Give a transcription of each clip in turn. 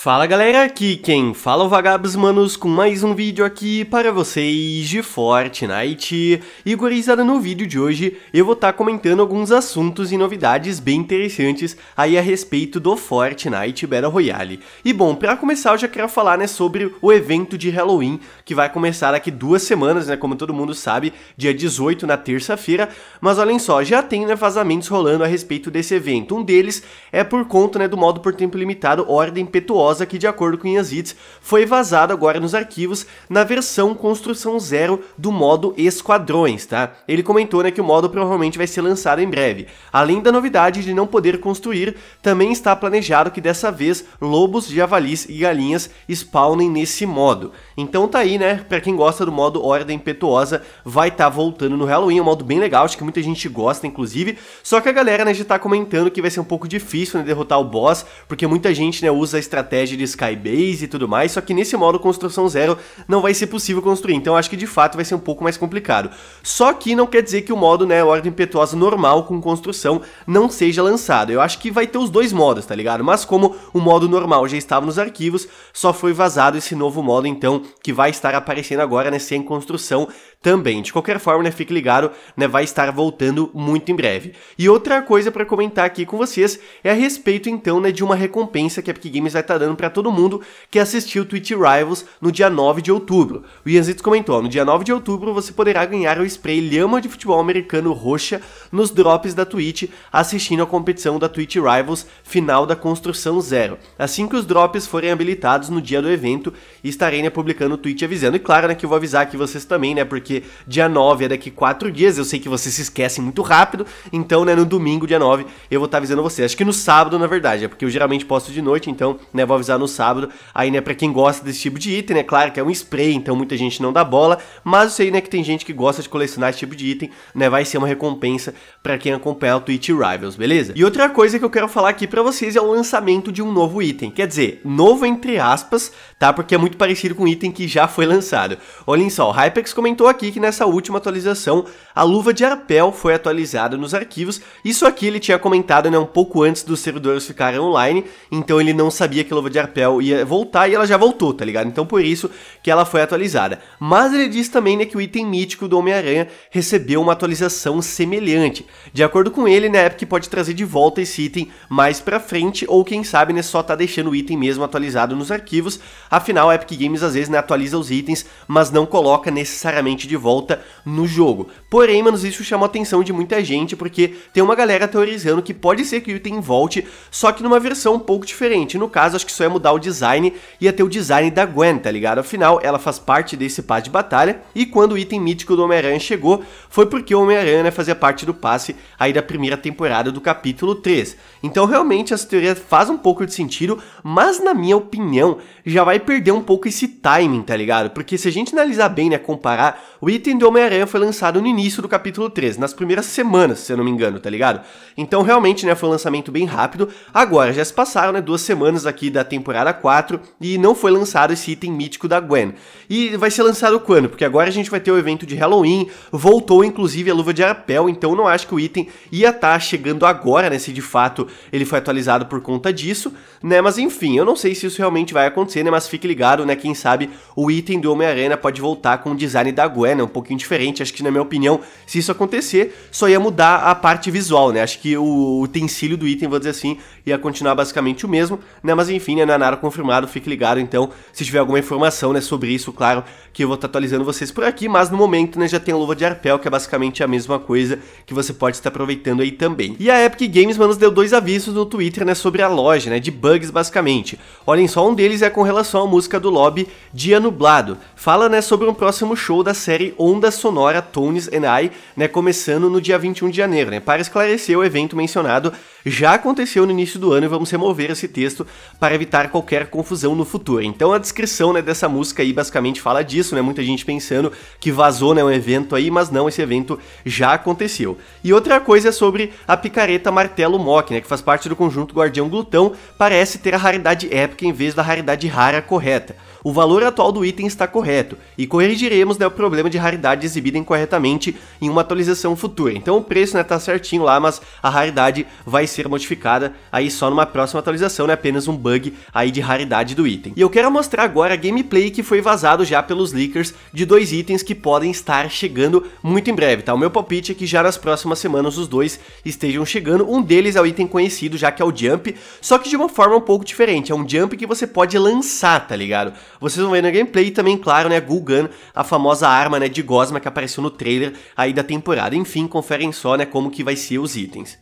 Fala galera, aqui quem fala é o Vagabos Manos com mais um vídeo aqui para vocês de Fortnite. E gurizada, no vídeo de hoje eu vou estar tá comentando alguns assuntos e novidades bem interessantes aí a respeito do Fortnite Battle Royale. E bom, para começar eu já quero falar né, sobre o evento de Halloween que vai começar daqui duas semanas, né, como todo mundo sabe, dia 18 na terça-feira. Mas olhem só, já tem né, vazamentos rolando a respeito desse evento. Um deles é por conta né, do modo por tempo limitado Ordem Petuosa que, de acordo com Yazid, foi vazado agora nos arquivos na versão construção zero do modo Esquadrões, tá? Ele comentou né, que o modo provavelmente vai ser lançado em breve. Além da novidade de não poder construir, também está planejado que dessa vez lobos, javalis e galinhas spawnem nesse modo. Então tá aí, né? Pra quem gosta do modo Ordem Petuosa, vai estar tá voltando no Halloween, é um modo bem legal, acho que muita gente gosta, inclusive. Só que a galera né, já tá comentando que vai ser um pouco difícil né, derrotar o boss, porque muita gente né, usa a estratégia estratégia de Skybase e tudo mais, só que nesse modo construção zero não vai ser possível construir, então acho que de fato vai ser um pouco mais complicado. Só que não quer dizer que o modo, né, ordem impetuosa normal com construção não seja lançado, eu acho que vai ter os dois modos, tá ligado? Mas como o modo normal já estava nos arquivos, só foi vazado esse novo modo então, que vai estar aparecendo agora, né, sem construção também. De qualquer forma, né, fique ligado, né, vai estar voltando muito em breve. E outra coisa para comentar aqui com vocês é a respeito então, né, de uma recompensa que a Epic Games vai estar tá dando lembrando para todo mundo que assistiu o Twitch Rivals no dia 9 de outubro. O Ianzitos comentou: no dia 9 de outubro você poderá ganhar o spray Lhama de Futebol Americano Roxa nos drops da Twitch, assistindo a competição da Twitch Rivals final da Construção Zero. Assim que os drops forem habilitados no dia do evento, estarei né, publicando o tweet avisando. E claro, né, que eu vou avisar aqui vocês também, né, porque dia 9 é daqui 4 dias, eu sei que vocês se esquecem muito rápido, então, né, no domingo, dia 9, eu vou estar tá avisando vocês. Acho que no sábado, na verdade, é porque eu geralmente posto de noite, então, né, vou avisar no sábado. Aí, né, pra quem gosta desse tipo de item, é né, claro que é um spray, então muita gente não dá bola, mas isso aí, né, que tem gente que gosta de colecionar esse tipo de item, né, vai ser uma recompensa para quem acompanha o Twitch Rivals, beleza? E outra coisa que eu quero falar aqui para vocês é o lançamento de um novo item, quer dizer, novo entre aspas, tá, porque é muito parecido com o item que já foi lançado. Olhem só, o Hypex comentou aqui que nessa última atualização, a luva de arpel foi atualizada nos arquivos, isso aqui ele tinha comentado, né, um pouco antes dos servidores ficarem online, então ele não sabia que a luva de arpel ia voltar e ela já voltou, tá ligado? Então por isso que ela foi atualizada. Mas ele diz também né, que o item mítico do Homem-Aranha recebeu uma atualização semelhante. De acordo com ele, na né, é Epic pode trazer de volta esse item mais pra frente, ou quem sabe né, só tá deixando o item mesmo atualizado nos arquivos. Afinal, a Epic Games às vezes né, atualiza os itens, mas não coloca necessariamente de volta no jogo. Porém, manos, isso chamou a atenção de muita gente, porque tem uma galera teorizando que pode ser que o item volte, só que numa versão um pouco diferente. No caso, acho que só é ia mudar o design, ia é ter o design da Gwen, tá ligado? Afinal, ela faz parte desse passe de batalha, e quando o item mítico do Homem-Aranha chegou, foi porque o Homem-Aranha né, fazia parte do passe aí da primeira temporada do capítulo 3. Então realmente essa teoria faz um pouco de sentido, mas na minha opinião, já vai perder um pouco esse timing, tá ligado? Porque se a gente analisar bem, né, comparar, o item do Homem-Aranha foi lançado no início do capítulo 3, nas primeiras semanas, se eu não me engano, tá ligado? Então realmente, né, foi um lançamento bem rápido. Agora, já se passaram, né, duas semanas aqui da temporada 4 e não foi lançado esse item mítico da Gwen. E vai ser lançado quando? Porque agora a gente vai ter o evento de Halloween, voltou inclusive a luva de arapel, então não acho que o item ia estar tá chegando agora, né? Se de fato ele foi atualizado por conta disso, né? Mas enfim, eu não sei se isso realmente vai acontecer, né? Mas fique ligado, né? Quem sabe o item do Homem-Aranha pode voltar com o design da Gwen, é Um pouquinho diferente. Acho que, na minha opinião, se isso acontecer, só ia mudar a parte visual, né? Acho que o utensílio do item, vou dizer assim, ia continuar basicamente o mesmo, né? Mas enfim enfim, né, não é nada confirmado, fique ligado então, se tiver alguma informação, né, sobre isso, claro, que eu vou estar tá atualizando vocês por aqui, mas no momento, né, já tem a luva de arpel, que é basicamente a mesma coisa que você pode estar aproveitando aí também. E a Epic Games, mano, deu dois avisos no Twitter, né, sobre a loja, né, de bugs basicamente. Olhem só, um deles é com relação à música do lobby Dia Nublado. Fala, né, sobre um próximo show da série Onda Sonora Tones and I, né, começando no dia 21 de janeiro, né. Para esclarecer o evento mencionado, já aconteceu no início do ano e vamos remover esse texto para evitar qualquer confusão no futuro. Então a descrição né, dessa música aí basicamente fala disso, né? Muita gente pensando que vazou né, um evento aí, mas não, esse evento já aconteceu. E outra coisa é sobre a picareta martelo Mock, né? Que faz parte do conjunto Guardião Glutão, parece ter a raridade épica em vez da raridade rara correta. O valor atual do item está correto, e corrigiremos né, o problema de raridade exibida incorretamente em uma atualização futura. Então o preço né, tá certinho lá, mas a raridade vai ser ser modificada aí só numa próxima atualização, né? Apenas um bug aí de raridade do item. E eu quero mostrar agora a gameplay que foi vazado já pelos leakers de dois itens que podem estar chegando muito em breve, tá? O meu palpite é que já nas próximas semanas os dois estejam chegando. Um deles é o item conhecido já que é o Jump, só que de uma forma um pouco diferente. É um Jump que você pode lançar, tá ligado? Vocês vão ver na gameplay também, claro, né? A Gul Gun, a famosa arma, né, de gosma que apareceu no trailer aí da temporada. Enfim, conferem só, né, como que vai ser os itens.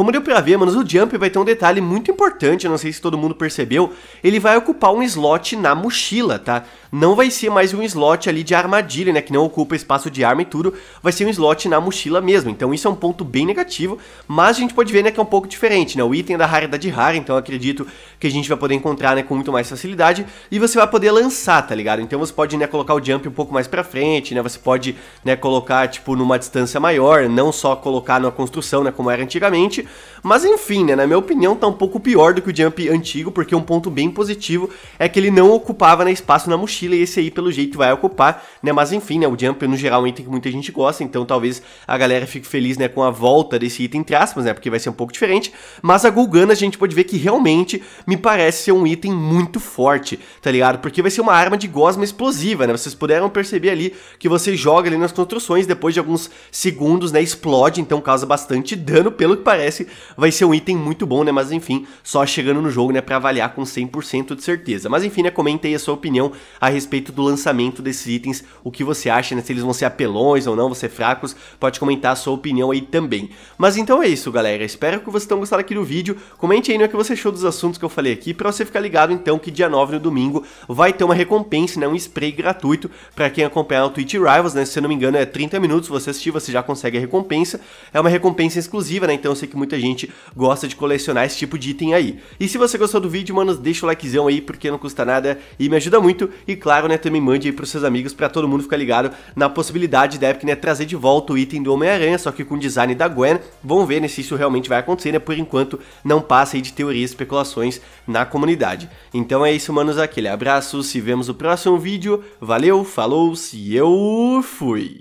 Como deu pra ver, mano, o Jump vai ter um detalhe muito importante, não sei se todo mundo percebeu, ele vai ocupar um slot na mochila, tá? Não vai ser mais um slot ali de armadilha, né, que não ocupa espaço de arma e tudo, vai ser um slot na mochila mesmo, então isso é um ponto bem negativo, mas a gente pode ver, né, que é um pouco diferente, né, o item da raridade rara, então acredito que a gente vai poder encontrar, né, com muito mais facilidade, e você vai poder lançar, tá ligado? Então você pode, né, colocar o Jump um pouco mais pra frente, né, você pode, né, colocar, tipo, numa distância maior, não só colocar numa construção, né, como era antigamente, mas enfim, né, na minha opinião tá um pouco pior do que o Jump antigo, porque um ponto bem positivo é que ele não ocupava né, espaço na mochila, e esse aí pelo jeito vai ocupar, né, mas enfim, né, o Jump no geral é um item que muita gente gosta, então talvez a galera fique feliz, né, com a volta desse item, entre aspas, né, porque vai ser um pouco diferente, mas a Golgana a gente pode ver que realmente me parece ser um item muito forte, tá ligado? Porque vai ser uma arma de gosma explosiva, né, vocês puderam perceber ali que você joga ali nas construções, depois de alguns segundos, né, explode, então causa bastante dano, pelo que parece vai ser um item muito bom, né? Mas enfim, só chegando no jogo, né, para avaliar com 100% de certeza. Mas enfim, né, comenta aí a sua opinião a respeito do lançamento desses itens, o que você acha, né, se eles vão ser apelões ou não, vão ser fracos, pode comentar a sua opinião aí também. Mas então é isso, galera, espero que vocês tenham gostado aqui do vídeo, comente aí né, que você achou dos assuntos que eu falei aqui, para você ficar ligado então que dia 9 no domingo vai ter uma recompensa, né, um spray gratuito para quem acompanhar o Twitch Rivals, né, se eu não me engano é 30 minutos, você assistir, você já consegue a recompensa, é uma recompensa exclusiva, né, então eu sei que muito muita gente gosta de colecionar esse tipo de item aí. E se você gostou do vídeo, manos, deixa o likezão aí, porque não custa nada e me ajuda muito. E claro, né, também mande aí pros seus amigos para todo mundo ficar ligado na possibilidade da Epic, né, trazer de volta o item do Homem-Aranha, só que com o design da Gwen. Vamos ver, né, se isso realmente vai acontecer, né, por enquanto não passa aí de teorias e especulações na comunidade. Então é isso, manos, aquele abraço, se vemos no próximo vídeo, valeu, falou, se eu fui!